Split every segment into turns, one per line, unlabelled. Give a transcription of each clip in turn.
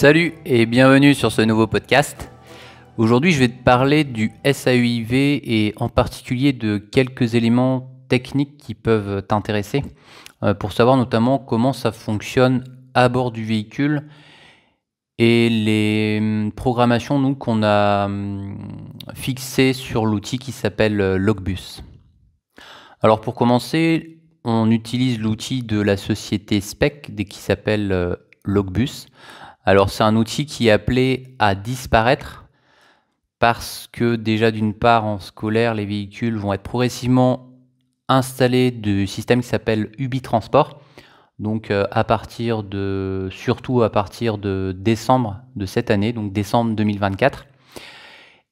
Salut et bienvenue sur ce nouveau podcast. Aujourd'hui, je vais te parler du SAUIV et en particulier de quelques éléments techniques qui peuvent t'intéresser euh, pour savoir notamment comment ça fonctionne à bord du véhicule et les hum, programmations qu'on a hum, fixées sur l'outil qui s'appelle euh, Logbus. Alors pour commencer, on utilise l'outil de la société SPEC qui s'appelle euh, Logbus. Alors c'est un outil qui est appelé à disparaître parce que déjà d'une part en scolaire les véhicules vont être progressivement installés du système qui s'appelle UbiTransport. Donc euh, à partir de surtout à partir de décembre de cette année, donc décembre 2024.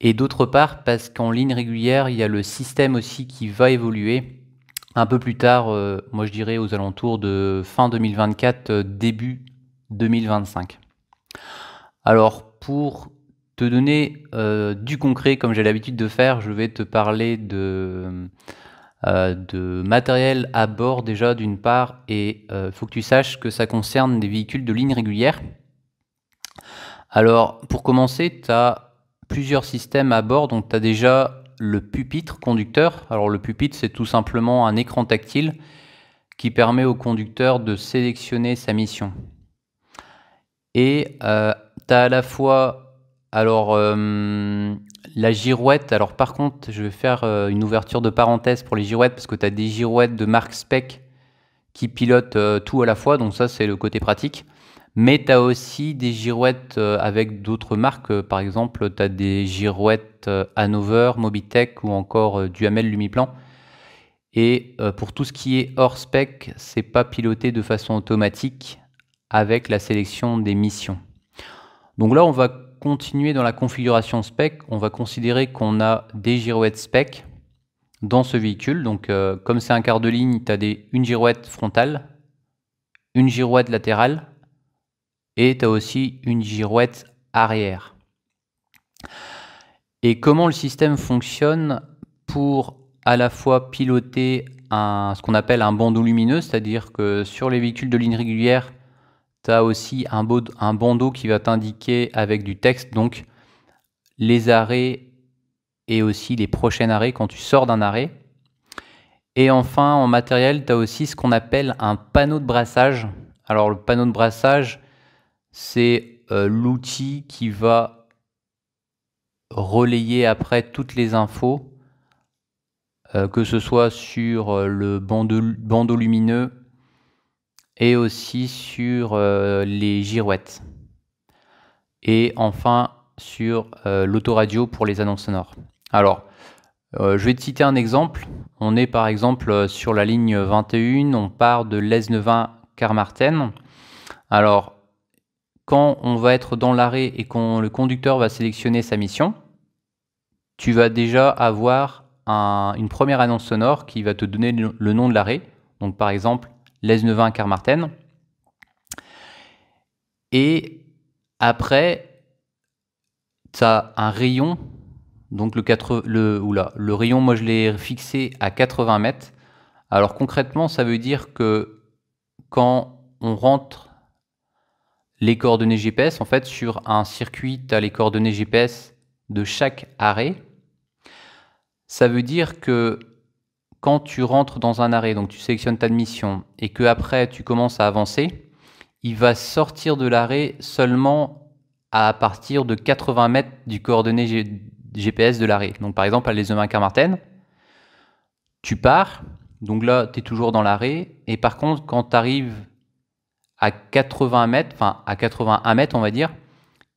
Et d'autre part parce qu'en ligne régulière, il y a le système aussi qui va évoluer un peu plus tard, euh, moi je dirais aux alentours de fin 2024, euh, début 2025. Alors pour te donner euh, du concret, comme j'ai l'habitude de faire, je vais te parler de, euh, matériel à bord déjà d'une part, et il euh, faut que tu saches que ça concerne des véhicules de ligne régulière. Alors pour commencer, tu as plusieurs systèmes à bord, donc tu as déjà le pupitre conducteur. Alors le pupitre, c'est tout simplement un écran tactile qui permet au conducteur de sélectionner sa mission. Et euh, tu as à la fois alors euh, la girouette. Alors par contre, je vais faire euh, une ouverture de parenthèse pour les girouettes parce que tu as des girouettes de marque Spec qui pilotent tout à la fois. Donc ça, c'est le côté pratique. Mais tu as aussi des girouettes avec d'autres marques. Par exemple, tu as des girouettes Hanover, Mobitech ou encore Duhamel Lumiplan. Et pour tout ce qui est hors spec, c'est pas piloté de façon automatique avec la sélection des missions. Donc là, on va continuer dans la configuration spec. On va considérer qu'on a des girouettes spec dans ce véhicule. Donc euh, comme c'est un quart de ligne, tu as une girouette frontale, une girouette latérale et tu as aussi une girouette arrière. Et comment le système fonctionne pour à la fois piloter ce qu'on appelle un bandeau lumineux, c'est-à-dire que sur les véhicules de ligne régulière, aussi un, beau, un bandeau qui va t'indiquer avec du texte, donc les arrêts et aussi les prochains arrêts quand tu sors d'un arrêt. Et enfin, en matériel, tu as aussi ce qu'on appelle un panneau de brassage. Alors le panneau de brassage, c'est euh, l'outil qui va relayer après toutes les infos, euh, que ce soit sur euh, le bandeau lumineux, et aussi sur euh, les girouettes. Et enfin sur euh, l'autoradio pour les annonces sonores. Alors, euh, je vais te citer un exemple. On est par exemple sur la ligne 21, on part de Lesnevin Carmarten. Alors, quand on va être dans l'arrêt et quand le conducteur va sélectionner sa mission, tu vas déjà avoir une première annonce sonore qui va te donner le nom de l'arrêt. Donc par exemple, Lesnevin, carmartène Et après, tu as un rayon, donc le, 4, le, le rayon, moi je l'ai fixé à 80 mètres. Alors concrètement, ça veut dire que quand on rentre les coordonnées GPS, en fait, sur un circuit, tu as les coordonnées GPS de chaque arrêt. Ça veut dire que quand tu rentres dans un arrêt, donc tu sélectionnes ta mission et que après tu commences à avancer, il va sortir de l'arrêt seulement à partir de 80 mètres du coordonné GPS de l'arrêt. Donc par exemple à les Martin, tu pars, donc là tu es toujours dans l'arrêt, et par contre quand tu arrives à 80 mètres, enfin à 81 mètres on va dire,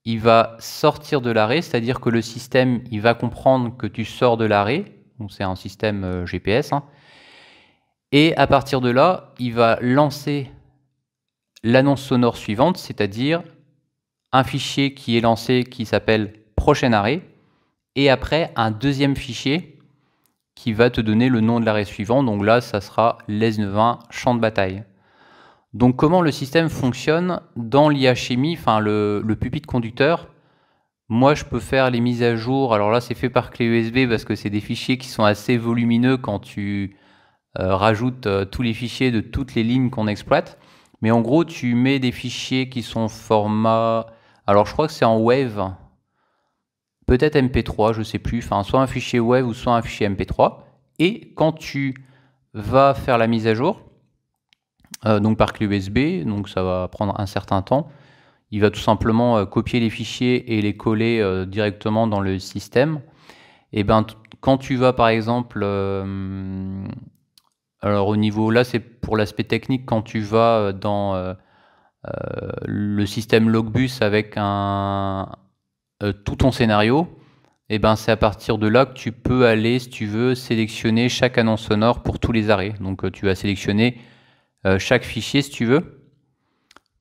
il va sortir de l'arrêt, c'est-à-dire que le système il va comprendre que tu sors de l'arrêt c'est un système euh, GPS. Hein. Et à partir de là, il va lancer l'annonce sonore suivante, c'est-à-dire un fichier qui est lancé qui s'appelle prochain arrêt, et après un deuxième fichier qui va te donner le nom de l'arrêt suivant. Donc là, ça sera l'ES920 champ de bataille. Donc comment le système fonctionne dans l'IHMI, enfin le pupitre conducteur, moi, je peux faire les mises à jour. Alors là, c'est fait par clé USB parce que c'est des fichiers qui sont assez volumineux quand tu euh, rajoutes euh, tous les fichiers de toutes les lignes qu'on exploite. Mais en gros, tu mets des fichiers qui sont format. Alors, je crois que c'est en Wave, peut-être MP3, je sais plus. Enfin, soit un fichier Wave ou soit un fichier MP3. Et quand tu vas faire la mise à jour, euh, donc par clé USB, donc ça va prendre un certain temps il va tout simplement euh, copier les fichiers et les coller euh, directement dans le système. Et eh ben, quand tu vas par exemple, euh, alors au niveau là, c'est pour l'aspect technique, quand tu vas dans le système Logbus avec un, tout ton scénario, et eh ben c'est à partir de là que tu peux aller, si tu veux, sélectionner chaque annonce sonore pour tous les arrêts. Donc tu vas sélectionner chaque fichier si tu veux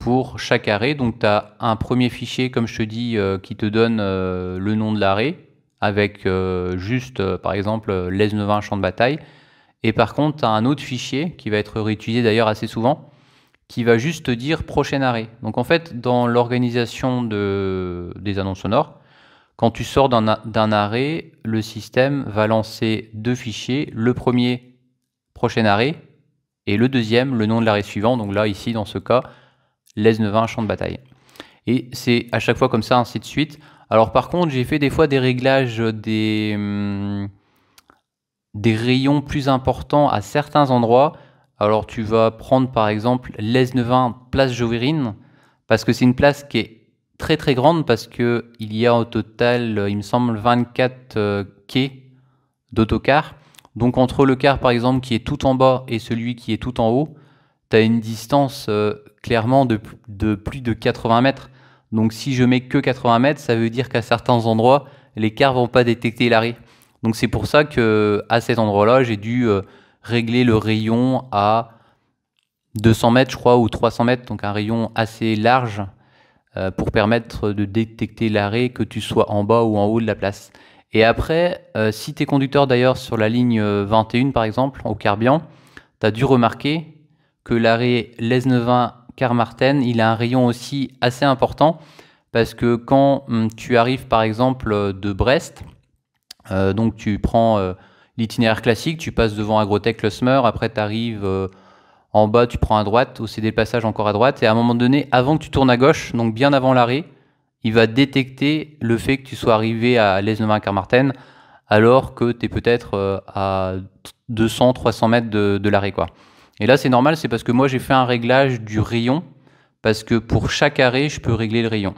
pour chaque arrêt. Donc tu as un premier fichier, comme je te dis, euh, qui te donne euh, le nom de l'arrêt, avec euh, juste, par exemple, laise 91 champ de bataille. Et par contre, tu as un autre fichier, qui va être réutilisé d'ailleurs assez souvent, qui va juste te dire prochain arrêt. Donc en fait, dans l'organisation des annonces sonores, quand tu sors d'un arrêt, le système va lancer deux fichiers. Le premier, prochain arrêt, et le deuxième, le nom de l'arrêt suivant. Donc là, ici, dans ce cas, les 90, champ de bataille. Et c'est à chaque fois comme ça, ainsi de suite. Alors par contre, j'ai fait des fois des réglages euh, des, hum, des rayons plus importants à certains endroits. Alors tu vas prendre par exemple les 90, place Joverine, parce que c'est une place qui est très très grande, parce qu'il y a au total, il me semble, 24 euh, quais d'autocars. Donc entre le car par exemple qui est tout en bas et celui qui est tout en haut, tu une distance euh, clairement de, plus de 80 mètres. Donc si je mets que 80 mètres, ça veut dire qu'à certains endroits, les cars vont pas détecter l'arrêt. Donc c'est pour ça que à cet endroit-là, j'ai dû euh, régler le rayon à 200 mètres, je crois, ou 300 mètres, donc un rayon assez large euh, pour permettre de détecter l'arrêt, que tu sois en bas ou en haut de la place. Et après, si tu es conducteur d'ailleurs sur la ligne 21 par exemple, au Carbian, tu as dû remarquer que l'arrêt Lesnevin-Carmarten, il a un rayon aussi assez important parce que quand hum, tu arrives par exemple de Brest, euh, donc tu prends euh, l'itinéraire classique, tu passes devant Agrotech, Lesmer, après tu arrives euh, en bas, tu prends à droite, au c'est des passages encore à droite, et à un moment donné, avant que tu tournes à gauche, donc bien avant l'arrêt, il va détecter le fait que tu sois arrivé à lesnevin carmarten alors que tu es peut-être à 200-300 mètres de, de l'arrêt. Et là, c'est normal, c'est parce que moi, j'ai fait un réglage du rayon, parce que pour chaque arrêt, je peux régler le rayon.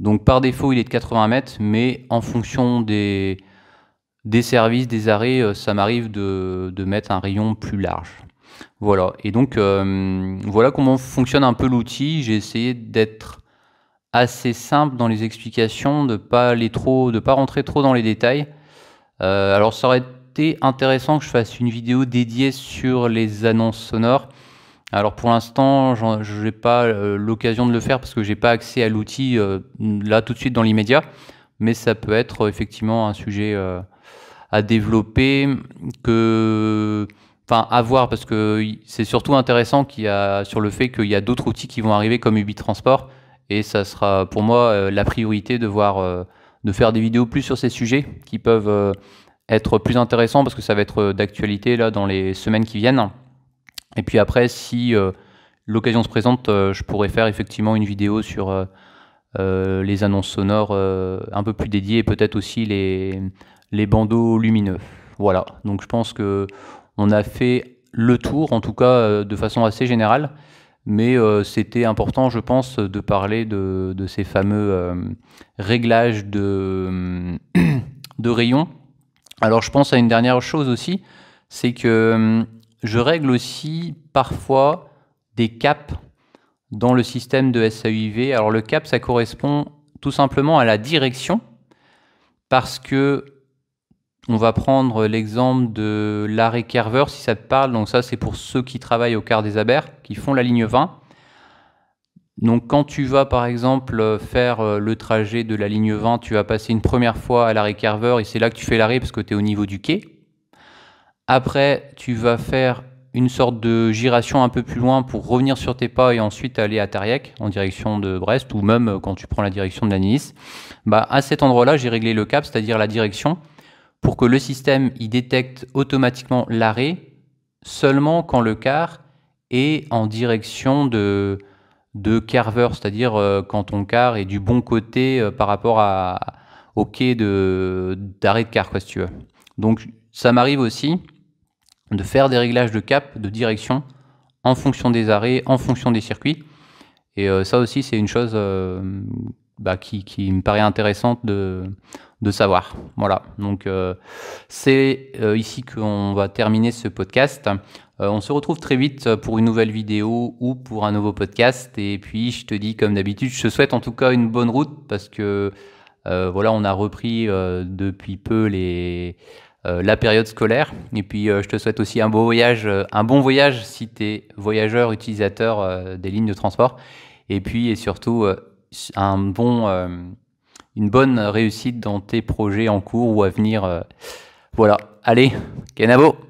Donc par défaut, il est de 80 mètres, mais en fonction des, des services, des arrêts, euh, ça m'arrive de, mettre un rayon plus large. Voilà, et donc euh, voilà comment fonctionne un peu l'outil. J'ai essayé d'être assez simple dans les explications, de pas les trop, de pas rentrer trop dans les détails. Euh, alors ça aurait intéressant que je fasse une vidéo dédiée sur les annonces sonores. Alors pour l'instant, je n'ai pas euh, l'occasion de le faire parce que j'ai pas accès à l'outil euh, là tout de suite dans l'immédiat, mais ça peut être effectivement un sujet euh, à développer que enfin à voir parce que c'est surtout intéressant qu'il y a sur le fait qu'il y a d'autres outils qui vont arriver comme Ubi Transport et ça sera pour moi la priorité de voir de faire des vidéos plus sur ces sujets qui peuvent être plus intéressant parce que ça va être euh, d'actualité là dans les semaines qui viennent. Et puis après, si euh, l'occasion se présente, euh, je pourrais faire effectivement une vidéo sur les annonces sonores un peu plus dédiées et peut-être aussi les, les bandeaux lumineux. Voilà, donc je pense que on a fait le tour, en tout cas de façon assez générale, mais c'était important, je pense, de parler de, ces fameux réglages de, de rayons alors je pense à une dernière chose aussi, c'est que hum, je règle aussi parfois des caps dans le système de SAUIV. Alors le cap, ça correspond tout simplement à la direction, parce que on va prendre l'exemple de l'arrêt Carver, si ça te parle. Donc ça, c'est pour ceux qui travaillent au quart des Abers, qui font la ligne 20. Donc quand tu vas par exemple euh, faire euh, le trajet de la ligne 20, tu vas passer une première fois à l'arrêt Carver et c'est là que tu fais l'arrêt parce que tu es au niveau du quai. Après, tu vas faire une sorte de giration un peu plus loin pour revenir sur tes pas et ensuite aller à Tariac en direction de Brest ou même euh, quand tu prends la direction de la Nice. Bah, à cet endroit-là, j'ai réglé le cap, c'est-à-dire la direction, pour que le système y détecte automatiquement l'arrêt seulement quand le car est en direction de, de carver, c'est-à-dire euh, quand ton car est du bon côté euh, par rapport à, au quai d'arrêt de, car, quoi, si tu veux. Donc ça m'arrive aussi de faire des réglages de cap, de direction, en fonction des arrêts, en fonction des circuits. Et euh, ça aussi, c'est une chose bah, qui, me paraît intéressante de, savoir. Voilà, donc c'est ici qu'on va terminer ce podcast. Euh, on se retrouve très vite euh, pour une nouvelle vidéo ou pour un nouveau podcast. Et puis, je te dis, comme d'habitude, je te souhaite en tout cas une bonne route parce que euh, voilà, on a repris depuis peu la période scolaire. Et puis, je te souhaite aussi un beau voyage, un bon voyage si tu es voyageur, utilisateur des lignes de transport. Et puis, et surtout, une bonne réussite dans tes projets en cours ou à venir. voilà. Allez, Kenabo!